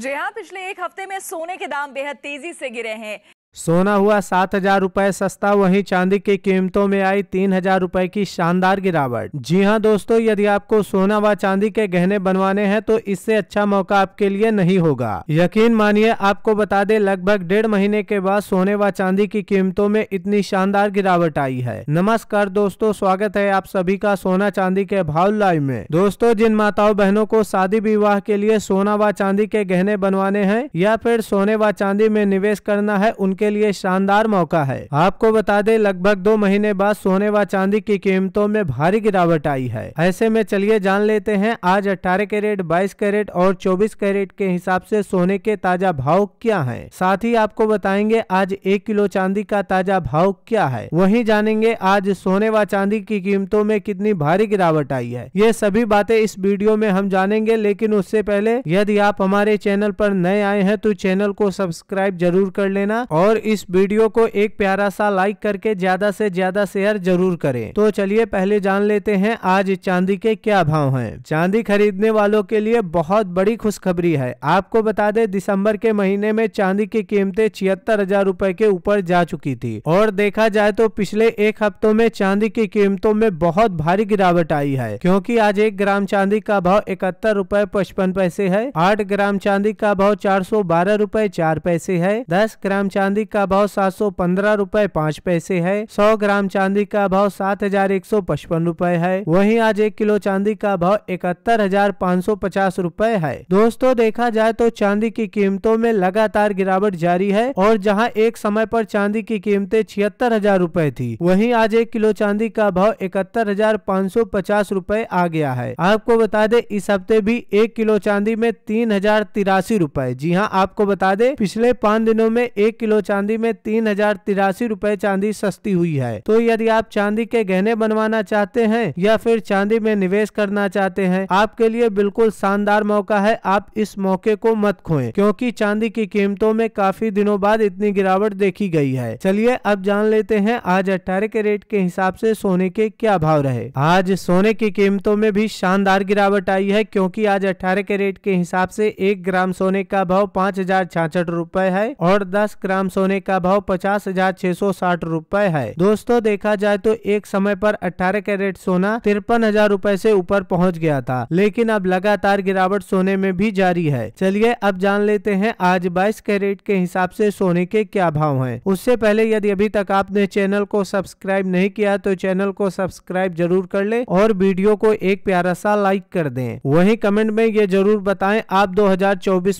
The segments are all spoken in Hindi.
जी हाँ पिछले एक हफ्ते में सोने के दाम बेहद तेजी से गिरे हैं सोना हुआ सात हजार रूपए सस्ता वहीं चांदी की कीमतों में आई तीन हजार रूपए की शानदार गिरावट जी हाँ दोस्तों यदि आपको सोना व चांदी के गहने बनवाने हैं तो इससे अच्छा मौका आपके लिए नहीं होगा यकीन मानिए आपको बता दे लगभग डेढ़ महीने के बाद सोने व चांदी की कीमतों में इतनी शानदार गिरावट आई है नमस्कार दोस्तों स्वागत है आप सभी का सोना चांदी के भाव लाइव में दोस्तों जिन माताओं बहनों को शादी विवाह के लिए सोना व चांदी के गहने बनवाने हैं या फिर सोने व चांदी में निवेश करना है उनके के लिए शानदार मौका है आपको बता दें लगभग दो महीने बाद सोने व चांदी की कीमतों में भारी गिरावट आई है ऐसे में चलिए जान लेते हैं आज अठारह कैरेट बाईस कैरेट और चौबीस कैरेट के हिसाब से सोने के ताजा भाव क्या है साथ ही आपको बताएंगे आज एक किलो चांदी का ताजा भाव क्या है वही जानेंगे आज सोने व चांदी की कीमतों में कितनी भारी गिरावट आई है ये सभी बातें इस वीडियो में हम जानेंगे लेकिन उससे पहले यदि आप हमारे चैनल पर नए आए हैं तो चैनल को सब्सक्राइब जरूर कर लेना और और इस वीडियो को एक प्यारा सा लाइक करके ज्यादा से ज्यादा शेयर जरूर करें तो चलिए पहले जान लेते हैं आज चांदी के क्या भाव हैं चांदी खरीदने वालों के लिए बहुत बड़ी खुशखबरी है आपको बता दें दिसंबर के महीने में चांदी की कीमतें छिहत्तर हजार रूपए के ऊपर जा चुकी थी और देखा जाए तो पिछले एक हफ्तों में चांदी की कीमतों में बहुत भारी गिरावट आई है क्योंकि आज एक ग्राम चांदी का भाव इकहत्तर रूपए पचपन पैसे है आठ ग्राम चांदी का भाव चार सौ बारह रूपए चार पैसे है दस ग्राम चांदी चांदी का भाव सात सौ पंद्रह रूपए पाँच पैसे है सौ ग्राम चांदी का भाव सात हजार एक सौ पचपन रूपए है वहीं आज एक किलो चांदी का भाव इकहत्तर हजार पाँच सौ पचास रूपए है दोस्तों देखा जाए तो चांदी की कीमतों में लगातार गिरावट जारी है और जहाँ एक समय पर चांदी की कीमतें छिहत्तर हजार रूपए थी वही आज एक किलो चांदी का भाव इकहत्तर हजार पाँच सौ पचास रूपए आ गया है आपको बता दे इस हफ्ते भी एक किलो चांदी में तीन हजार तिरासी रूपए जी हाँ आपको बता दे पिछले पाँच दिनों में एक किलो चांदी में तीन हजार तिरासी रूपए चांदी सस्ती हुई है तो यदि आप चांदी के गहने बनवाना चाहते हैं या फिर चांदी में निवेश करना चाहते हैं आपके लिए बिल्कुल शानदार मौका है आप इस मौके को मत खोएं क्योंकि चांदी की कीमतों में काफी दिनों बाद इतनी गिरावट देखी गई है चलिए अब जान लेते हैं आज अट्ठारह के रेट के हिसाब से सोने के क्या भाव रहे आज सोने की कीमतों में भी शानदार गिरावट आई है क्योंकि आज अट्ठारह के रेट के हिसाब से एक ग्राम सोने का भाव पाँच हजार छाछठ रूपए है और दस ग्राम सोने का भाव पचास हजार छह सौ साठ रूपए है दोस्तों देखा जाए तो एक समय पर अठारह कैरेट सोना तिरपन हजार रूपए ऐसी ऊपर पहुंच गया था लेकिन अब लगातार गिरावट सोने में भी जारी है चलिए अब जान लेते हैं आज बाईस कैरेट के हिसाब से सोने के क्या भाव है उससे पहले यदि अभी तक आपने चैनल को सब्सक्राइब नहीं किया तो चैनल को सब्सक्राइब जरूर कर ले और वीडियो को एक प्यारा सा लाइक कर दे वही कमेंट में ये जरूर बताए आप दो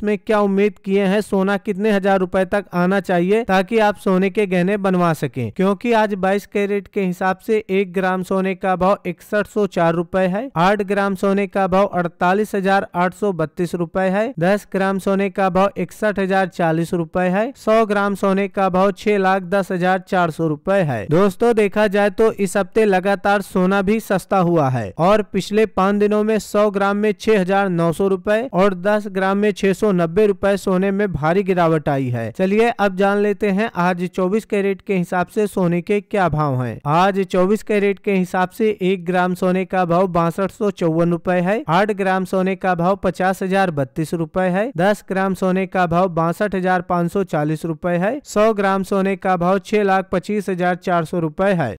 में क्या उम्मीद किए हैं सोना कितने हजार रूपए तक आना चाहिए चाहिए ताकि आप सोने के गहने बनवा सके क्यूँकी आज बाईस कैरेट के हिसाब से एक ग्राम सोने का भाव इकसठ सौ चार रूपए है आठ ग्राम सोने का भाव अड़तालीस हजार आठ सौ बत्तीस रूपए है दस ग्राम सोने का भाव इकसठ हजार चालीस रूपए है सौ ग्राम सोने का भाव छह लाख दस हजार चार सौ रूपए है दोस्तों देखा जाए तो इस हफ्ते लगातार सोना भी सस्ता हुआ है और पिछले पाँच दिनों में सौ ग्राम में छह हजार नौ सौ रूपए और दस ग्राम में छह सौ नब्बे रूपए सोने में भारी गिरावट आई है चलिए अब जान जान लेते हैं आज 24 कैरेट के हिसाब से सोने के क्या भाव हैं आज 24 कैरेट के हिसाब से एक ग्राम सोने का भाव बासठ सौ चौवन रूपए है आठ ग्राम सोने का भाव पचास हजार बत्तीस रूपए है दस ग्राम सोने का भाव बासठ हजार पाँच सौ चालीस रूपए है सौ ग्राम सोने का भाव छह लाख पच्चीस हजार चार सौ रूपए है